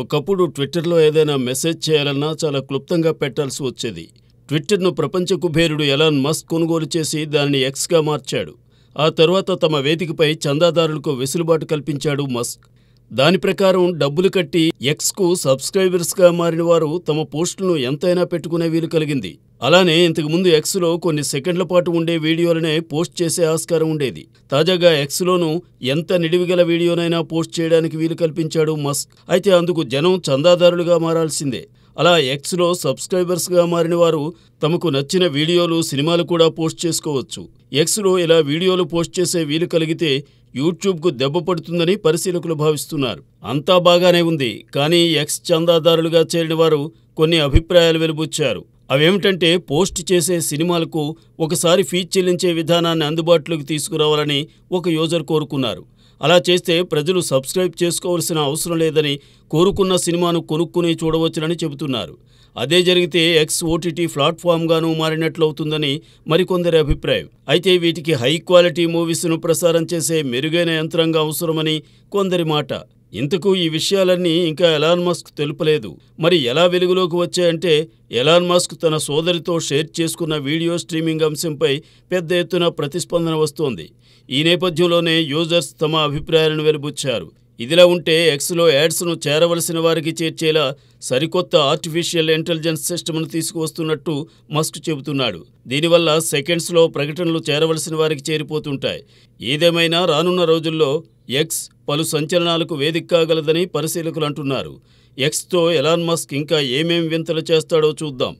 ఒకప్పుడు ట్విట్టర్లో ఏదైనా మెసేజ్ చేయాలన్నా చాలా క్లుప్తంగా పెట్టాల్సి వచ్చేది ట్విట్టర్ను ప్రపంచ కుబేరుడు ఎలాన్ మస్క్ కొనుగోలు చేసి దానిని ఎక్స్గా మార్చాడు ఆ తర్వాత తమ వేదికపై చందాదారులకు వెసులుబాటు కల్పించాడు మస్క్ దాని ప్రకారం డబ్బులు కట్టి ఎక్స్కు సబ్స్క్రైబర్స్గా మారిన వారు తమ పోస్టులను ఎంతైనా పెట్టుకునే వీలు కలిగింది అలానే ఇంతకుముందు ఎక్స్లో కొన్ని సెకండ్ల పాటు ఉండే వీడియోలనే పోస్ట్ చేసే ఆస్కారం ఉండేది తాజాగా లోను ఎంత నిడివిగల వీడియోనైనా పోస్ట్ చేయడానికి వీలు కల్పించాడు మస్క్ అయితే అందుకు జనం చందాదారులుగా మారాల్సిందే అలా ఎక్స్లో సబ్స్క్రైబర్స్గా మారిన వారు తమకు నచ్చిన వీడియోలు సినిమాలు కూడా పోస్ట్ చేసుకోవచ్చు ఎక్స్లో ఇలా వీడియోలు పోస్ట్ చేసే వీలు కలిగితే యూట్యూబ్కు దెబ్బ పడుతుందని పరిశీలకులు భావిస్తున్నారు అంతా బాగానే ఉంది కానీ ఎక్స్ చందాదారులుగా చేరిన వారు కొన్ని అభిప్రాయాలు వెలుబుచ్చారు అవేమిటంటే పోస్ట్ చేసే సినిమాలకు ఒకసారి ఫీజ్ చెల్లించే విధానాన్ని అందుబాటులోకి తీసుకురావాలని ఒక యూజర్ కోరుకున్నారు అలా చేస్తే ప్రజలు సబ్స్క్రైబ్ చేసుకోవాల్సిన అవసరం లేదని కోరుకున్న సినిమాను కొనుక్కుని చూడవచ్చునని చెబుతున్నారు అదే జరిగితే ఎక్స్ ఓటీటీ ప్లాట్ఫామ్గాను మారినట్లవుతుందని మరికొందరి అభిప్రాయం అయితే వీటికి హై క్వాలిటీ మూవీస్ను ప్రసారం చేసే మెరుగైన యంత్రంగా అవసరమని కొందరి మాట ఇంతకు ఈ విషయాలన్నీ ఇంకా ఎలాన్ మస్క్ తెలుపలేదు మరి ఎలా వెలుగులోకి వచ్చాయంటే ఎలాన్ మస్క్ తన సోదరితో షేర్ చేసుకున్న వీడియో స్ట్రీమింగ్ అంశంపై పెద్ద ఎత్తున ప్రతిస్పందన వస్తోంది ఈ నేపథ్యంలోనే యూజర్స్ తమ అభిప్రాయాలను వెలుబుచ్చారు ఇదిలా ఉంటే ఎక్స్లో యాడ్స్ను చేరవలసిన వారికి చేర్చేలా సరికొత్త ఆర్టిఫిషియల్ ఇంటెలిజెన్స్ సిస్టమ్ను తీసుకువస్తున్నట్టు మస్క్ చెబుతున్నాడు దీనివల్ల సెకండ్స్లో ప్రకటనలు చేరవలసిన వారికి చేరిపోతుంటాయి ఏదేమైనా రానున్న రోజుల్లో ఎక్స్ పలు సంచలనాలకు వేదిక కాగలదని పరిశీలకులు అంటున్నారు ఎక్స్తో ఎలాన్ మస్క్ ఇంకా ఏమేం వింతలు చేస్తాడో చూద్దాం